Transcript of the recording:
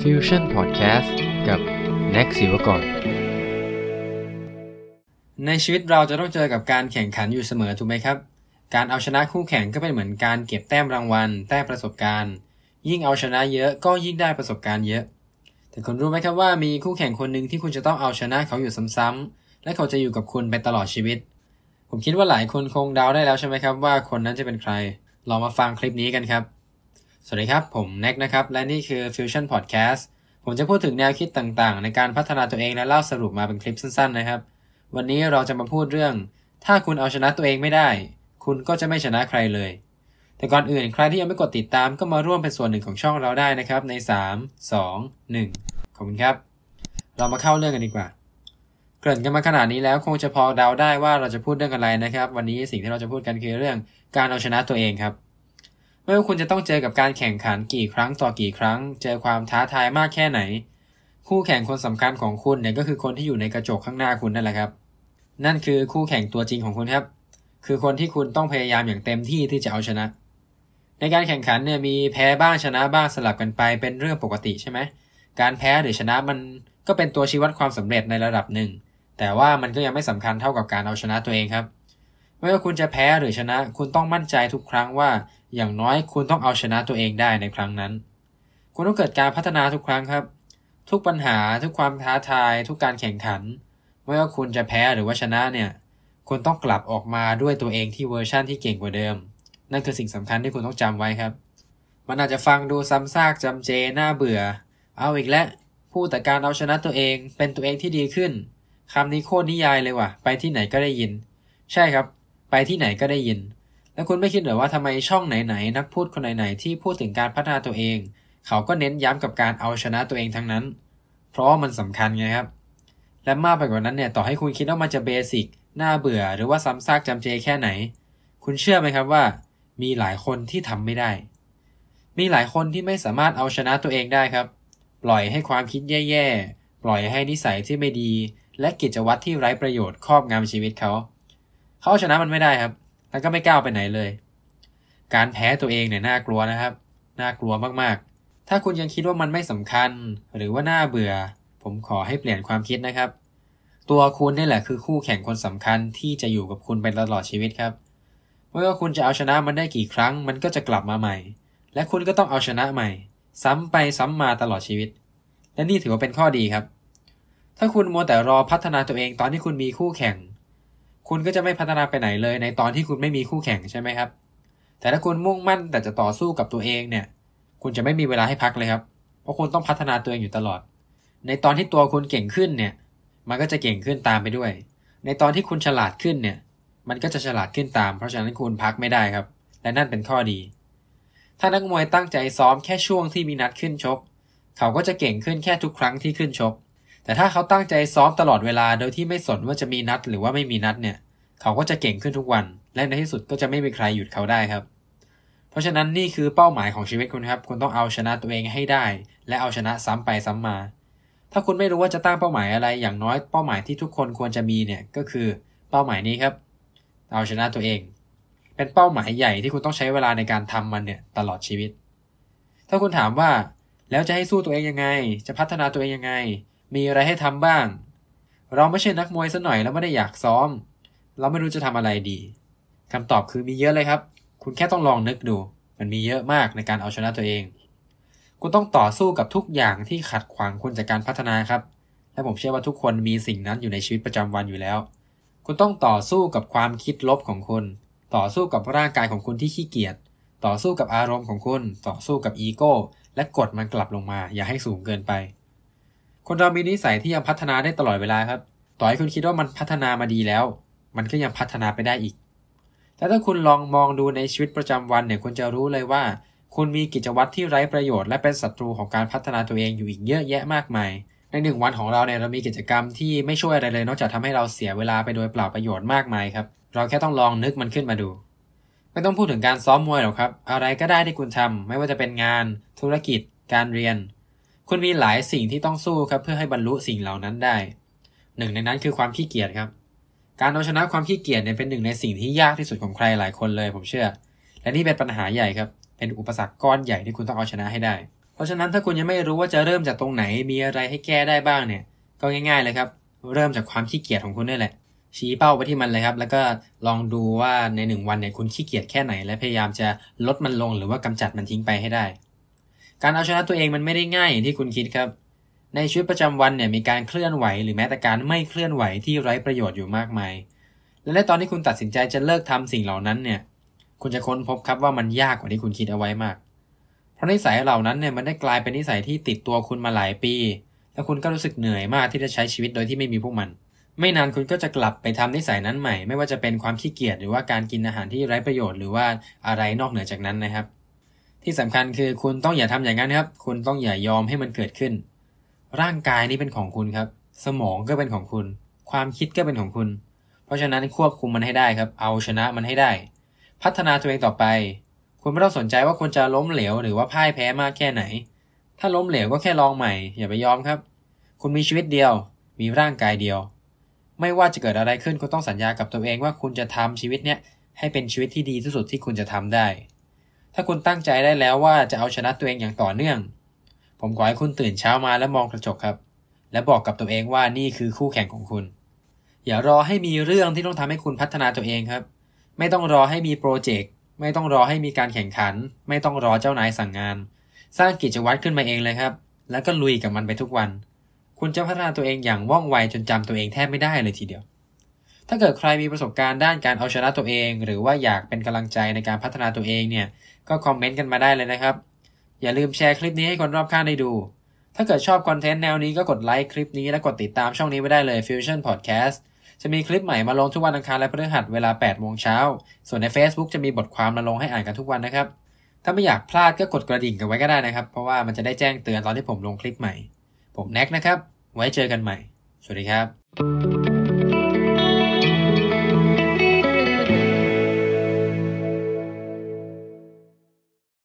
Fusion Podcast กับแน็กศิวกรในชีวิตเราจะต้องเจอกับการแข่งขันอยู่เสมอถูกไหมครับ การเอาชนะคู่แข่งก็เป็นเหมือนการเก็บแต้มรางวัลแต้มประสบการณ์ ยิ่งเอาชนะเยอะก็ยิ่งได้ประสบการณ์เยอะ แต่คุณรู้ไหมครับว่ามีคู่แข่งคนหนึ่งที่คุณจะต้องเอาชนะเขาอยู่ซ้ำๆ และเขาจะอยู่กับคุณไปตลอดชีวิต ผมคิดว่าหลายคนคงเดาได้แล้วใช่ไหมครับว่า คนนั้นจะเป็นใครลองมาฟังคลิปนี้กันครับสวัสดีครับ ผมเน็กนะครับ และนี่คือ Fusion Podcast ผมจะพูดถึงแนวคิดต่างๆ ในการพัฒนาตัวเองและเล่าสรุปมาเป็นคลิปสั้น ๆ นะครับ วันนี้เราจะมาพูดเรื่อง ถ้าคุณเอาชนะตัวเองไม่ได้ คุณก็จะไม่ชนะใครเลย แต่ก่อนอื่นใครที่ยังไม่กดติดตามก็มาร่วมเป็นส่วนหนึ่งของช่องเราได้นะครับใน 3 2 1 ขอบคุณครับ เรามาเข้าเรื่องกันดีกว่าเกริ่นกันมาขนาดนี้แล้วคงจะพอเดาได้ว่าเราจะพูดเรื่องอะไรนะครับ วันนี้สิ่งที่เราจะพูดกันคือเรื่องการเอาชนะตัวเองครับไม่ว่าคุณจะต้องเจอกับการแข่งขันกี่ครั้งต่อกี่ครั้ง เจอความท้าทายมากแค่ไหน คู่แข่งคนสำคัญของคุณเนี่ยก็คือคนที่อยู่ในกระจกข้างหน้าคุณนั่นแหละครับ นั่นคือคู่แข่งตัวจริงของคุณครับ คือคนที่คุณต้องพยายามอย่างเต็มที่ที่จะเอาชนะ ในการแข่งขันเนี่ยมีแพ้บ้างชนะบ้างสลับกันไป เป็นเรื่องปกติใช่ไหมการแพ้หรือชนะมันก็เป็นตัวชี้วัดความสำเร็จในระดับหนึ่ง แต่ว่ามันก็ยังไม่สำคัญเท่ากับการเอาชนะตัวเองครับไม่ว่าคุณจะแพ้หรือชนะคุณต้องมั่นใจทุกครั้งว่าอย่างน้อยคุณต้องเอาชนะตัวเองได้ในครั้งนั้น คุณต้องเกิดการพัฒนาทุกครั้งครับ ทุกปัญหาทุกความท้าทายทุกการแข่งขันไม่ว่าคุณจะแพ้หรือว่าชนะเนี่ย คุณต้องกลับออกมาด้วยตัวเองที่เวอร์ชั่นที่เก่งกว่าเดิม นั่นคือสิ่งสำคัญที่คุณต้องจำไว้ครับ มันอาจจะฟังดูซ้ำซากจำเจน่าเบื่อ เอาอีกแล้วพูดแต่การเอาชนะตัวเองเป็นตัวเองที่ดีขึ้นคำนี้โคตรนิยายเลยว่ะ ไปที่ไหนก็ได้ยิน ใช่ครับไปที่ไหนก็ได้ยิน แล้วคุณไม่คิดหรือว่าทำไมช่องไหนๆนักพูดคนไหนๆที่พูดถึงการพัฒนาตัวเอง เขาก็เน้นย้ำกับการเอาชนะตัวเองทั้งนั้น เพราะมันสำคัญไงครับ และมากไปกว่านั้นเนี่ย ต่อให้คุณคิดว่ามันจะเบสิกน่าเบื่อหรือว่าซ้ำซากจำเจแค่ไหน คุณเชื่อไหมครับว่ามีหลายคนที่ทำไม่ได้ มีหลายคนที่ไม่สามารถเอาชนะตัวเองได้ครับ ปล่อยให้ความคิดแย่ๆปล่อยให้นิสัยที่ไม่ดี และกิจวัตรที่ไร้ประโยชน์ครอบงำชีวิตเขาเขาชนะมันไม่ได้ครับ แล้วก็ไม่ก้าวไปไหนเลย การแพ้ตัวเองเนี่ยน่ากลัวนะครับ น่ากลัวมากๆ ถ้าคุณยังคิดว่ามันไม่สำคัญ หรือว่าน่าเบื่อ ผมขอให้เปลี่ยนความคิดนะครับ ตัวคุณนี่แหละคือคู่แข่งคนสำคัญที่จะอยู่กับคุณไปตลอดชีวิตครับ ไม่ว่าคุณจะเอาชนะมันได้กี่ครั้ง มันก็จะกลับมาใหม่ และคุณก็ต้องเอาชนะใหม่ ซ้ำไปซ้ำมาตลอดชีวิต และนี่ถือว่าเป็นข้อดีครับ ถ้าคุณมัวแต่รอพัฒนาตัวเองตอนที่คุณมีคู่แข่งคุณก็จะไม่พัฒนาไปไหนเลยในตอนที่คุณไม่มีคู่แข่งใช่ไหมครับ แต่ถ้าคุณมุ่งมั่นแต่จะต่อสู้กับตัวเองเนี่ยคุณจะไม่มีเวลาให้พักเลยครับเพราะคุณต้องพัฒนาตัวเองอยู่ตลอด ในตอนที่ตัวคุณเก่งขึ้นเนี่ยมันก็จะเก่งขึ้นตามไปด้วย ในตอนที่คุณฉลาดขึ้นเนี่ยมันก็จะฉลาดขึ้นตามเพราะฉะนั้นคุณพักไม่ได้ครับ และนั่นเป็นข้อดี ถ้านักมวยตั้งใจซ้อมแค่ช่วงที่มีนัดขึ้นชกเขาก็จะเก่งขึ้นแค่ทุกครั้งที่ขึ้นชกแต่ถ้าเขาตั้งใจซ้อมตลอดเวลาโดยที่ไม่สนว่าจะมีนัดหรือว่าไม่มีนัดเนี่ย เขาก็จะเก่งขึ้นทุกวัน และในที่สุดก็จะไม่มีใครหยุดเขาได้ครับ เพราะฉะนั้นนี่คือเป้าหมายของชีวิตคุณครับคุณต้องเอาชนะตัวเองให้ได้ และเอาชนะซ้ำไปซ้ามา ถ้าคุณไม่รู้ว่าจะตั้งเป้าหมายอะไร อย่างน้อยเป้าหมายที่ทุกคนควรจะมีเนี่ยก็คือเป้าหมายนี้ครับ เอาชนะตัวเอง เป็นเป้าหมายใหญ่ที่คุณต้องใช้เวลาในการทำมันเนี่ยตลอดชีวิต ถ้าคุณถามว่า แล้วจะให้สู้ตัวเองยังไง จะพัฒนาตัวเองยังไงมีอะไรให้ทำบ้าง เราไม่ใช่นักมวยซะหน่อยแล้วไม่ได้อยากซ้อม เราไม่รู้จะทำอะไรดี คำตอบคือมีเยอะเลยครับ คุณแค่ต้องลองนึกดู มันมีเยอะมากในการเอาชนะตัวเอง คุณต้องต่อสู้กับทุกอย่างที่ขัดขวางคุณจากการพัฒนาครับ และผมเชื่อว่าทุกคนมีสิ่งนั้นอยู่ในชีวิตประจำวันอยู่แล้ว คุณต้องต่อสู้กับความคิดลบของคุณ ต่อสู้กับร่างกายของคุณที่ขี้เกียจ ต่อสู้กับอารมณ์ของคุณ ต่อสู้กับอีโก้ และกดมันกลับลงมา อย่าให้สูงเกินไปคนเรามีนิสัยที่ยังพัฒนาได้ตลอดเวลาครับ ต่อให้คุณคิดว่ามันพัฒนามาดีแล้ว มันก็ยังพัฒนาไปได้อีก แต่ถ้าคุณลองมองดูในชีวิตประจำวันเนี่ย คุณจะรู้เลยว่า คุณมีกิจวัตรที่ไร้ประโยชน์และเป็นศัตรูของการพัฒนาตัวเองอยู่อีกเยอะแยะมากมาย ในหนึ่งวันของเราเนี่ย เรามีกิจกรรมที่ไม่ช่วยอะไรเลย นอกจากทำให้เราเสียเวลาไปโดยเปล่าประโยชน์มากมาย ครับ เราแค่ต้องลองนึกมันขึ้นมาดู ไม่ต้องพูดถึงการซ้อมมวยหรอกครับ อะไรก็ได้ที่คุณทำ ไม่ว่าจะเป็นงาน ธุรกิจ การเรียนคุณมีหลายสิ่งที่ต้องสู้ครับเพื่อให้บรรลุสิ่งเหล่านั้นได้ หนึ่งในนั้นคือความขี้เกียจครับ การเอาชนะความขี้เกียจเนี่ยเป็นหนึ่งในสิ่งที่ยากที่สุดของใครหลายคนเลย ผมเชื่อ และนี่เป็นปัญหาใหญ่ครับเป็นอุปสรรคก้อนใหญ่ที่คุณต้องเอาชนะให้ได้ เพราะฉะนั้นถ้าคุณยังไม่รู้ว่าจะเริ่มจากตรงไหนมีอะไรให้แก้ได้บ้างเนี่ย ก็ง่าย ๆเลยครับ เริ่มจากความขี้เกียจของคุณนี่แหละ ชี้เป้าไปที่มันเลยครับ แล้วก็ลองดูว่าในหนึ่งวันเนี่ยคุณขี้เกียจแค่ไหน และพยายามจะลดมันลงหรือว่ากำจัดมันทิ้งไปให้ได้การเอาชนะตัวเองมันไม่ได้ง่ายอย่างที่คุณคิดครับ ในชีวิตประจำวันเนี่ยมีการเคลื่อนไหวหรือแม้แต่การไม่เคลื่อนไหวที่ไร้ประโยชน์อยู่มากมาย และในตอนที่คุณตัดสินใจจะเลิกทำสิ่งเหล่านั้นเนี่ย คุณจะค้นพบครับว่ามันยากกว่าที่คุณคิดเอาไว้มาก เพราะนิสัยเหล่านั้นเนี่ยมันได้กลายเป็นนิสัยที่ติดตัวคุณมาหลายปี แล้วคุณก็รู้สึกเหนื่อยมากที่จะใช้ชีวิตโดยที่ไม่มีพวกมัน ไม่นานคุณก็จะกลับไปทำนิสัยนั้นใหม่ ไม่ว่าจะเป็นความขี้เกียจหรือว่าการกินอาหารที่ไร้ประโยชน์หรือว่าอะไรนอกเหนือจากนั้นนะครับที่สำคัญคือคุณต้องอย่าทำอย่างนั้นครับ คุณต้องอย่ายอมให้มันเกิดขึ้น ร่างกายนี้เป็นของคุณครับ สมองก็เป็นของคุณ ความคิดก็เป็นของคุณ เพราะฉะนั้นควบคุมมันให้ได้ครับ เอาชนะมันให้ได้ พัฒนาตัวเองต่อไป คุณไม่ต้องสนใจว่าคุณจะล้มเหลวหรือว่าพ่ายแพ้มากแค่ไหน ถ้าล้มเหลวก็แค่ลองใหม่ อย่าไปยอมครับ คุณมีชีวิตเดียว มีร่างกายเดียว ไม่ว่าจะเกิดอะไรขึ้นคุณต้องสัญญากับตัวเองว่าคุณจะทำชีวิตเนี้ยให้เป็นชีวิตที่ดีที่สุดที่คุณจะทำได้ถ้าคุณตั้งใจได้แล้วว่าจะเอาชนะตัวเองอย่างต่อเนื่อง ผมขอให้คุณตื่นเช้ามาแล้วมองกระจกครับ และบอกกับตัวเองว่านี่คือคู่แข่งของคุณ อย่ารอให้มีเรื่องที่ต้องทำให้คุณพัฒนาตัวเองครับ ไม่ต้องรอให้มีโปรเจกต์ ไม่ต้องรอให้มีการแข่งขัน ไม่ต้องรอเจ้านายสั่งงาน สร้างกิจวัตรขึ้นมาเองเลยครับ แล้วก็ลุยกับมันไปทุกวัน คุณจะพัฒนาตัวเองอย่างว่องไวจนจำตัวเองแทบไม่ได้เลยทีเดียวถ้าเกิดใครมีประสบการณ์ด้านการเอาชนะตัวเอง หรือว่าอยากเป็นกำลังใจในการพัฒนาตัวเองเนี่ย ก็คอมเมนต์กันมาได้เลยนะครับ อย่าลืมแชร์คลิปนี้ให้คนรอบข้างได้ดู ถ้าเกิดชอบคอนเทนต์แนวนี้ก็กดไลค์คลิปนี้และกดติดตามช่องนี้ไว้ได้เลย Fusion Podcast จะมีคลิปใหม่มาลงทุกวันอังคารและพฤหัสเวลา 8 โมงเช้าส่วนใน Facebook จะมีบทความมาลงให้อ่านกันทุกวันนะครับ ถ้าไม่อยากพลาดก็กดกระดิ่งกันไว้ก็ได้นะครับเพราะว่ามันจะได้แจ้งเตือนตอนที่ผมลงคลิปใหม่ ผมแน็กนะครับ ไว้เจอกันใหม่ สวัสดีครับ